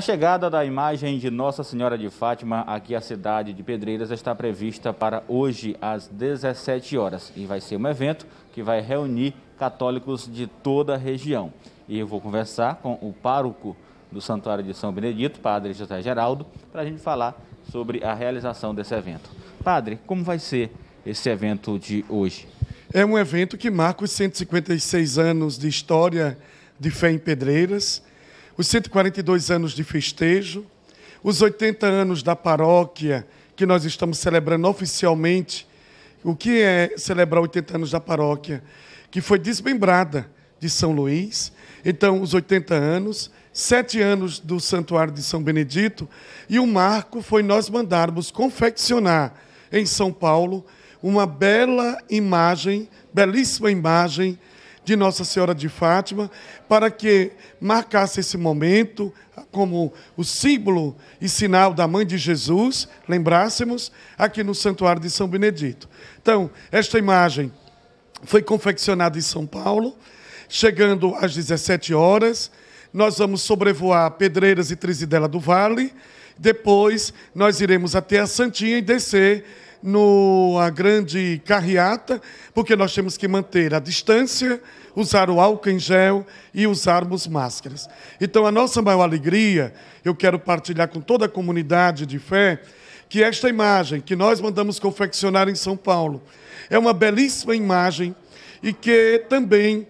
A chegada da imagem de Nossa Senhora de Fátima aqui à cidade de Pedreiras está prevista para hoje às 17 horas e vai ser um evento que vai reunir católicos de toda a região. E eu vou conversar com o pároco do Santuário de São Benedito, Padre José Geraldo, para a gente falar sobre a realização desse evento. Padre, como vai ser esse evento de hoje? É um evento que marca os 156 anos de história de fé em Pedreiras os 142 anos de festejo, os 80 anos da paróquia, que nós estamos celebrando oficialmente. O que é celebrar 80 anos da paróquia? Que foi desmembrada de São Luís. Então, os 80 anos, sete anos do Santuário de São Benedito, e o marco foi nós mandarmos confeccionar em São Paulo uma bela imagem, belíssima imagem de Nossa Senhora de Fátima, para que marcasse esse momento como o símbolo e sinal da Mãe de Jesus, lembrássemos, aqui no Santuário de São Benedito. Então, esta imagem foi confeccionada em São Paulo, chegando às 17 horas. Nós vamos sobrevoar Pedreiras e Trizidela do Vale. Depois, nós iremos até a Santinha e descer na grande carreata, porque nós temos que manter a distância, usar o álcool em gel e usarmos máscaras. Então, a nossa maior alegria, eu quero partilhar com toda a comunidade de fé, que esta imagem que nós mandamos confeccionar em São Paulo é uma belíssima imagem e que também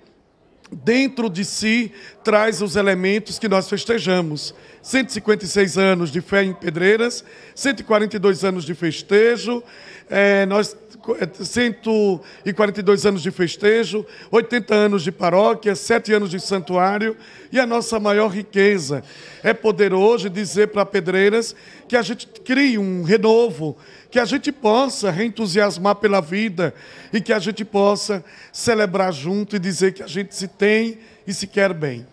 dentro de si traz os elementos que nós festejamos. 156 anos de fé em Pedreiras, 142 anos de festejo, é, nós 142 é, anos de festejo, 80 anos de paróquia, 7 anos de santuário, e a nossa maior riqueza é poder hoje dizer para Pedreiras que a gente cria um renovo, que a gente possa reentusiasmar pela vida e que a gente possa celebrar junto e dizer que a gente se tem e se quer bem.